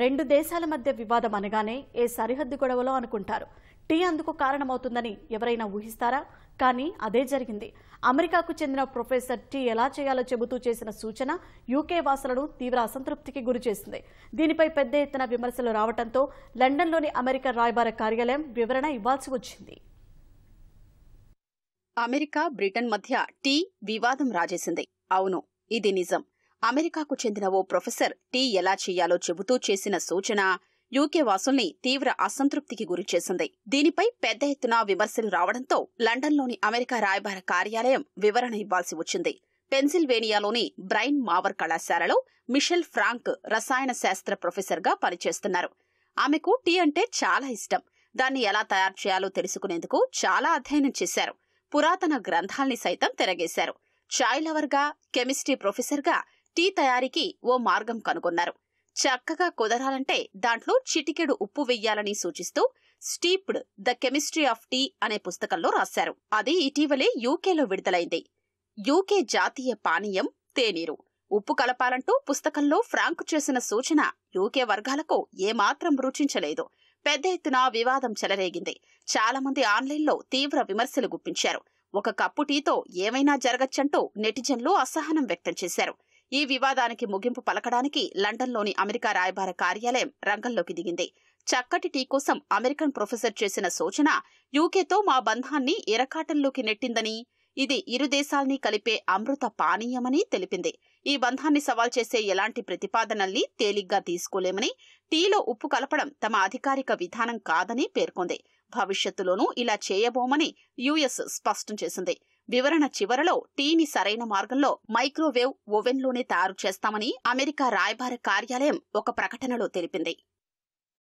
రెండు దేశాల మధ్య వివాదం అనగానే ఏ సరిహద్దు గొడవలో అనుకుంటారు టీ అందుకు కారణమవుతుందని ఎవరైనా ఊహిస్తారా కానీ అదే జరిగింది అమెరికాకు చెందిన ప్రొఫెసర్ టీ ఎలా చేయాలో చెబుతూ చేసిన సూచన యూకే వాసులను తీవ్ర అసంతృప్తికి గురిచేసింది దీనిపై పెద్ద ఎత్తున విమర్శలు రావడంతో లండన్లోని అమెరికా రాయబార కార్యాలయం వివరణ ఇవ్వాల్సి వచ్చింది అమెరికా బ్రిటన్ మధ్య టీ వివాదం రాజేసింది అవును ఇది నిజం అమెరికాకు చెందిన ఓ ప్రొఫెసర్ టీ ఎలా చేయాలో చెబుతూ చేసిన సూచన యూకే వాసుల్ని తీవ్ర అసంతృప్తికి గురిచేసింది దీనిపై పెద్ద ఎత్తున విమర్శలు రావడంతో లండన్లోని అమెరికా రాయబార కార్యాలయం వివరణ ఇవ్వాల్సి వచ్చింది పెన్సిల్వేనియాలోని బ్రైన్ మావర్ కళాశాలలో మిషెల్ ఫ్రాంక్ రసాయన శాస్త్ర ప్రొఫెసర్గా పనిచేస్తున్నారు ఆమెకు టీ అంటే చాలా ఇష్టం దాన్ని ఎలా తయారు చేయాలో తెలుసుకునేందుకు చాలా అధ్యయనం చేశారు పురాతన గ్రంథాల్ని సైతం తిరగేశారు చాయ్ లవర్గా కెమిస్ట్రీ ప్రొఫెసర్గా టీ తయారీకి ఓ మార్గం కనుగొన్నారు చక్కగా కుదరాలంటే దాంట్లో చిటికెడు ఉప్పు వెయ్యాలని సూచిస్తూ steeped the chemistry of tea అనే పుస్తకంలో రాశారు అది ఇటీవలే యూకేలో విడుదలైంది యూకే జాతీయ పానీయం తేనీరు ఉప్పు కలపాలంటూ పుస్తకంలో ఫ్రాంక్ చేసిన సూచన యూకే వర్గాలకు ఏమాత్రం రుచించలేదు పెద్ద ఎత్తున వివాదం చెలరేగింది చాలా మంది ఆన్లైన్లో తీవ్ర విమర్శలు గుప్పించారు ఒక కప్పు టీతో ఏమైనా జరగచ్చంటూ నెటిజన్లు అసహనం వ్యక్తం చేశారు ఈ వివాదానికి ముగింపు పలకడానికి లండన్లోని అమెరికా రాయబార కార్యాలయం రంగంలోకి దిగింది చక్కటి టీ కోసం అమెరికన్ ప్రొఫెసర్ చేసిన సూచన యూకేతో మా బంధాన్ని ఎరకాటంలోకి నెట్టిందని ఇది ఇరు దేశాల్ని కలిపే అమృత పానీయమని తెలిపింది ఈ బంధాన్ని సవాల్ చేసే ఎలాంటి ప్రతిపాదనల్ని తేలిగ్గా తీసుకోలేమని టీలో ఉప్పు కలపడం తమ అధికారిక విధానం కాదని పేర్కొంది భవిష్యత్తులోనూ ఇలా చేయబోమని యుఎస్ స్పష్టం చేసింది వివరణ చివరలో టీని సరైన మార్గంలో మైక్రోవేవ్ ఓవెన్లోనే తయారు చేస్తామని అమెరికా రాయబార కార్యాలయం ఒక ప్రకటనలో తెలిపింది